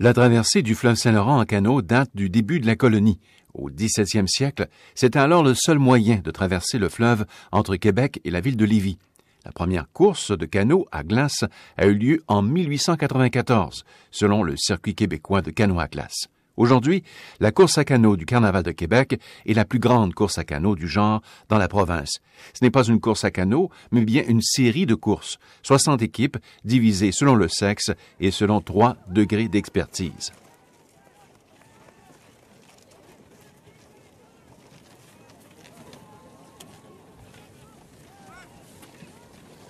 La traversée du fleuve Saint-Laurent en canot date du début de la colonie. Au XVIIe siècle, c'était alors le seul moyen de traverser le fleuve entre Québec et la ville de Lévis. La première course de canot à glace a eu lieu en 1894, selon le circuit québécois de canot à glace. Aujourd'hui, la course à canot du Carnaval de Québec est la plus grande course à canot du genre dans la province. Ce n'est pas une course à canot, mais bien une série de courses, 60 équipes divisées selon le sexe et selon trois degrés d'expertise.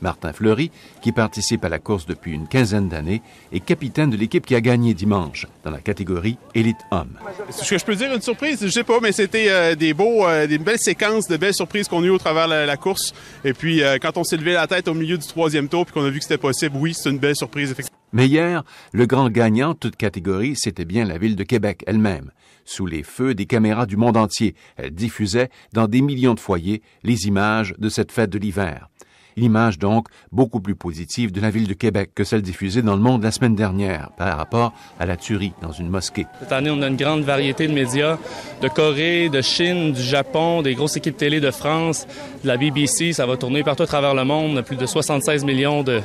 Martin Fleury, qui participe à la course depuis une quinzaine d'années, est capitaine de l'équipe qui a gagné dimanche dans la catégorie élite homme. Ce que je peux dire, une surprise, je sais pas, mais c'était euh, des beaux, euh, des belles séquences, de belles surprises qu'on a au travers la, la course. Et puis, euh, quand on s'est levé la tête au milieu du troisième tour, puis qu'on a vu que c'était possible, oui, c'est une belle surprise, effectivement. Mais hier, le grand gagnant, toute catégorie, c'était bien la ville de Québec elle-même. Sous les feux des caméras du monde entier, elle diffusait dans des millions de foyers les images de cette fête de l'hiver. L'image donc beaucoup plus positive de la ville de Québec que celle diffusée dans le monde la semaine dernière par rapport à la tuerie dans une mosquée. Cette année, on a une grande variété de médias de Corée, de Chine, du Japon, des grosses équipes télé de France, de la BBC. Ça va tourner partout à travers le monde, plus de 76 millions de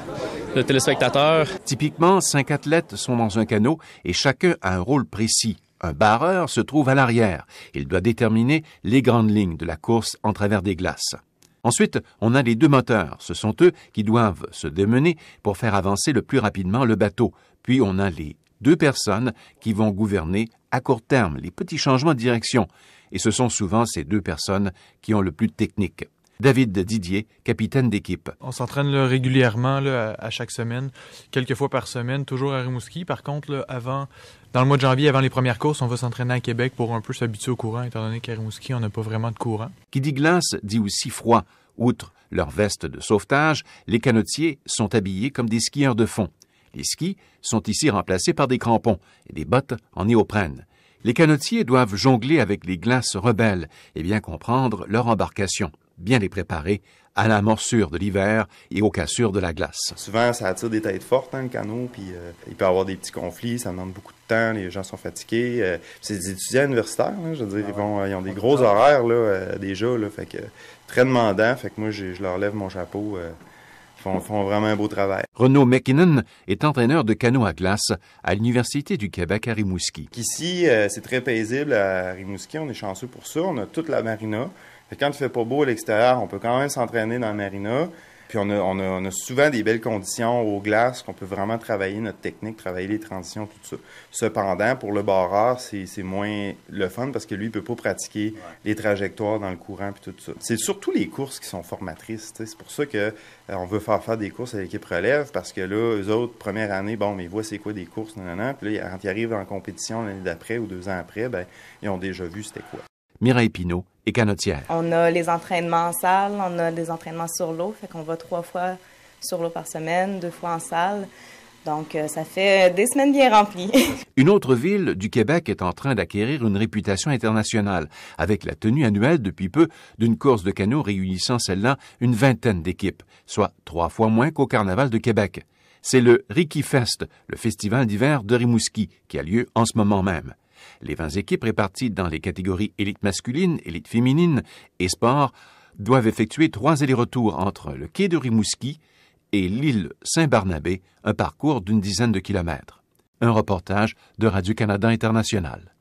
téléspectateurs. Typiquement, cinq athlètes sont dans un canot et chacun a un rôle précis. Un barreur se trouve à l'arrière. Il doit déterminer les grandes lignes de la course en travers des glaces. Ensuite, on a les deux moteurs. Ce sont eux qui doivent se démener pour faire avancer le plus rapidement le bateau. Puis on a les deux personnes qui vont gouverner à court terme les petits changements de direction. Et ce sont souvent ces deux personnes qui ont le plus de technique. David Didier, capitaine d'équipe. On s'entraîne régulièrement là, à, chaque semaine, quelques fois par semaine, toujours à Rimouski. Par contre, avant, dans le mois de janvier, avant les premières courses, on va s'entraîner à Québec pour un peu s'habituer au courant, étant donné qu'à Rimouski, on n'a pas vraiment de courant. Qui dit glace dit aussi froid. Outre leur veste de sauvetage, les canotiers sont habillés comme des skieurs de fond. Les skis sont ici remplacés par des crampons et des bottes en néoprène. Les canotiers doivent jongler avec les glaces rebelles et bien comprendre leur embarcation bien les préparer à la morsure de l'hiver et aux cassures de la glace. Souvent, ça attire des têtes fortes, hein, le canot, puis euh, il peut y avoir des petits conflits, ça demande beaucoup de temps, les gens sont fatigués. Euh, c'est des étudiants universitaires, hein, je veux dire, ah euh, ils, ont des gros horaires là, déjà, fait que très demandant, fait que moi, je, leur lève mon chapeau. Ils font, font, vraiment un beau travail. Renaud McKinnon est entraîneur de canot à glace à l'Université du Québec à Rimouski. Ici, c'est très paisible à Rimouski. On est chanceux pour ça. On a toute la marina. Quand il fait pas beau à l'extérieur, on peut quand même s'entraîner dans la marina. Puis on a, souvent des belles conditions aux glace qu'on peut vraiment travailler notre technique, travailler les transitions, tout ça. Cependant, pour le barreur, c'est moins le fun parce que lui, il peut pas pratiquer les trajectoires dans le courant puis tout ça. C'est surtout les courses qui sont formatrices. C'est pour ça qu'on euh, veut faire faire des courses à l'équipe relève parce que là, eux autres, première année, bon, mais ils c'est quoi des courses, non, non, Puis là, quand ils arrivent en compétition l'année d'après ou deux ans après, ben, ils ont déjà vu c'était quoi. Mireille Pinault on a les entraînements en salle, on a des entraînements sur l'eau, fait qu'on va trois fois sur l'eau par semaine, deux fois en salle. Donc, euh, ça fait euh, des semaines bien remplies. une autre ville du Québec est en train d'acquérir une réputation internationale, avec la tenue annuelle depuis peu d'une course de canot réunissant celle-là une vingtaine d'équipes, soit trois fois moins qu'au Carnaval de Québec. C'est le Ricky Fest, le festival d'hiver de Rimouski, qui a lieu en ce moment même. Les 20 équipes réparties dans les catégories élite masculine, élite féminine et sport doivent effectuer trois allers-retours entre le quai de Rimouski et l'île Saint-Barnabé, un parcours d'une dizaine de kilomètres. Un reportage de Radio-Canada International.